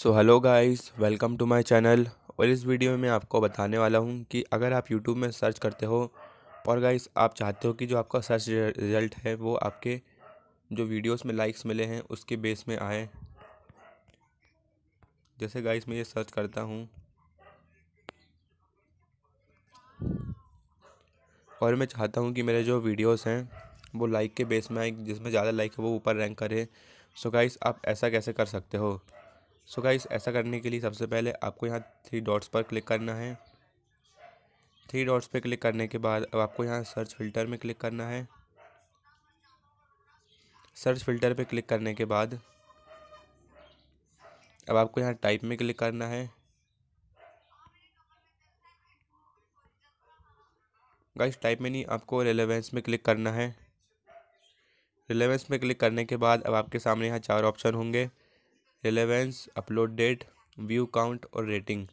so hello guys welcome to my channel और इस video में मैं आपको बताने वाला हूँ कि अगर आप यूट्यूब में सर्च करते हो और गाइस आप चाहते हो कि जो आपका सर्च रिज़ल्ट है वो आपके जो वीडियोस में लाइक्स मिले हैं उसके बेस में आए जैसे गाइस मैं ये सर्च करता हूँ और मैं चाहता हूँ कि मेरे जो वीडियोज़ हैं वो लाइक के बेस में आए जिसमें ज़्यादा लाइक है वो ऊपर रैंक करे सो गाइस आप ऐसा कैसे कर सकते हो सो गाइस ऐसा करने के लिए सबसे पहले आपको यहाँ थ्री डॉट्स पर क्लिक करना है थ्री डॉट्स पर क्लिक करने के बाद अब आपको यहाँ सर्च फिल्टर में क्लिक करना है सर्च फिल्टर पर क्लिक करने के बाद अब आपको यहाँ टाइप में क्लिक करना है गाइस टाइप में नहीं आपको रिलेवेंस में क्लिक करना है रिलेवेंस में क्लिक करने के बाद अब आपके सामने यहाँ चार ऑप्शन होंगे relevance upload date view count और रेटिंग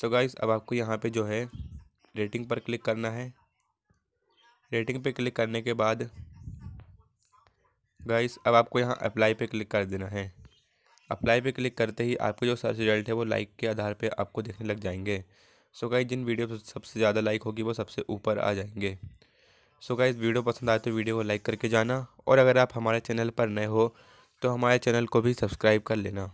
सो गाइस अब आपको यहाँ पे जो है रेटिंग पर क्लिक करना है रेटिंग पे क्लिक करने के बाद गाइस अब आपको यहाँ अप्लाई पे क्लिक कर देना है अप्लाई पे क्लिक करते ही आपके जो सर्च रिजल्ट है वो लाइक के आधार पे आपको देखने लग जाएंगे सो so गाइस जिन वीडियो सबसे ज़्यादा लाइक होगी वो सबसे ऊपर आ जाएंगे सो so गाइस वीडियो पसंद आए तो वीडियो को लाइक करके जाना और अगर आप हमारे चैनल पर नए हो तो हमारे चैनल को भी सब्सक्राइब कर लेना